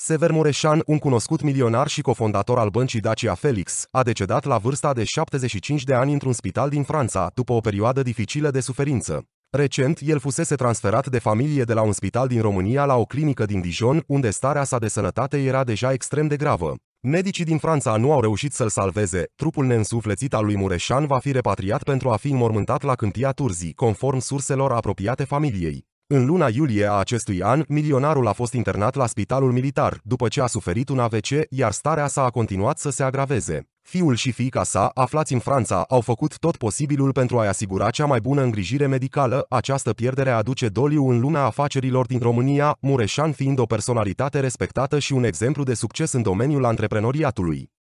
Sever Mureșan, un cunoscut milionar și cofondator al băncii Dacia Felix, a decedat la vârsta de 75 de ani într-un spital din Franța, după o perioadă dificilă de suferință. Recent, el fusese transferat de familie de la un spital din România la o clinică din Dijon, unde starea sa de sănătate era deja extrem de gravă. Medicii din Franța nu au reușit să-l salveze. Trupul neînsuflețit al lui Mureșan va fi repatriat pentru a fi înmormântat la cântia Turzii, conform surselor apropiate familiei. În luna iulie a acestui an, milionarul a fost internat la spitalul militar, după ce a suferit un AVC, iar starea sa a continuat să se agraveze. Fiul și fiica sa, aflați în Franța, au făcut tot posibilul pentru a-i asigura cea mai bună îngrijire medicală. Această pierdere aduce doliu în lumea afacerilor din România, Mureșan fiind o personalitate respectată și un exemplu de succes în domeniul antreprenoriatului.